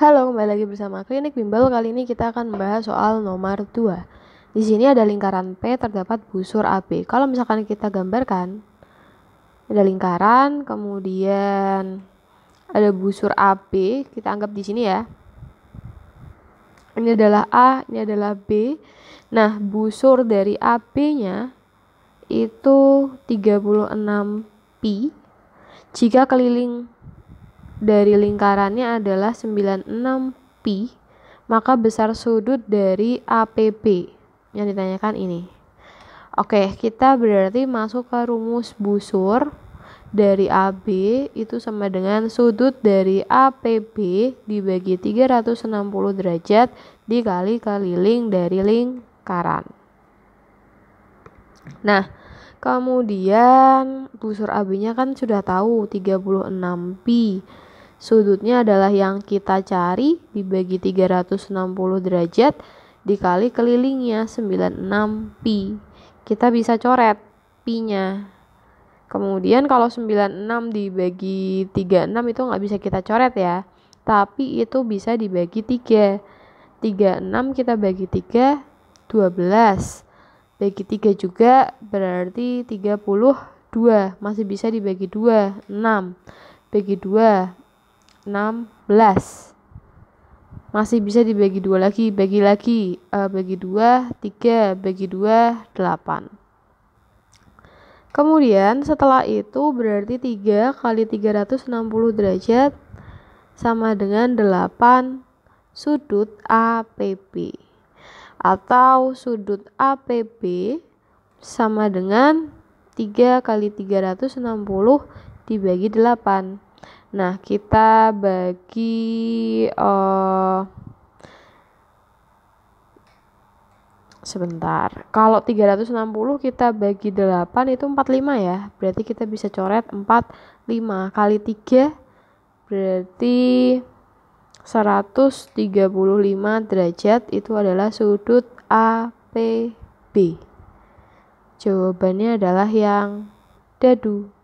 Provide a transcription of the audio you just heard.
Halo, kembali lagi bersama Klinik Bimbel. Kali ini kita akan membahas soal nomor 2. Di sini ada lingkaran P terdapat busur AB. Kalau misalkan kita gambarkan, ada lingkaran, kemudian ada busur AB, kita anggap di sini ya. Ini adalah A, ini adalah B. Nah, busur dari AB-nya itu 36 pi jika keliling dari lingkarannya adalah 96pi, maka besar sudut dari APB. Yang ditanyakan ini. Oke, kita berarti masuk ke rumus busur dari AB itu sama dengan sudut dari APB dibagi 360 derajat dikali keliling dari lingkaran. Nah, kemudian busur AB-nya kan sudah tahu 36pi Sudutnya adalah yang kita cari dibagi 360 derajat dikali kelilingnya 96 pi. Kita bisa coret pi-nya. Kemudian kalau 96 dibagi 36 itu nggak bisa kita coret ya. Tapi itu bisa dibagi 3. 36 kita bagi 3, 12. Bagi 3 juga berarti 32. Masih bisa dibagi 2, 6. Bagi 2, 16 masih bisa dibagi dua lagi bagi lagi uh, bagi dua tiga bagi dua delapan kemudian setelah itu berarti 3 kali 360 derajat sama dengan 8 sudut APB atau sudut APB sama dengan 3 kali 360 dibagi 8 Nah, kita bagi uh, sebentar. Kalau 360 kita bagi 8 itu 45 ya. Berarti kita bisa coret 45 kali 3 berarti 135 derajat itu adalah sudut APB. Jawabannya adalah yang dadu.